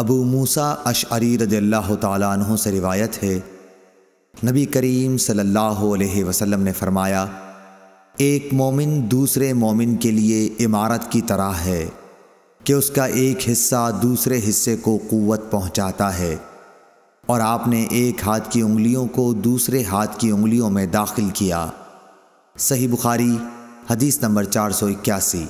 अबू मूसा अशअरी रज़ल्ला तु से रिवायत है नबी करीम सल्लल्लाहु अलैहि वसल्लम ने फरमाया एक मोमिन दूसरे मोमिन के लिए इमारत की तरह है कि उसका एक हिस्सा दूसरे हिस्से को क़वत पहुंचाता है और आपने एक हाथ की उंगलियों को दूसरे हाथ की उंगलियों में दाखिल किया सही बुखारी हदीस नंबर चार सौ इक्यासी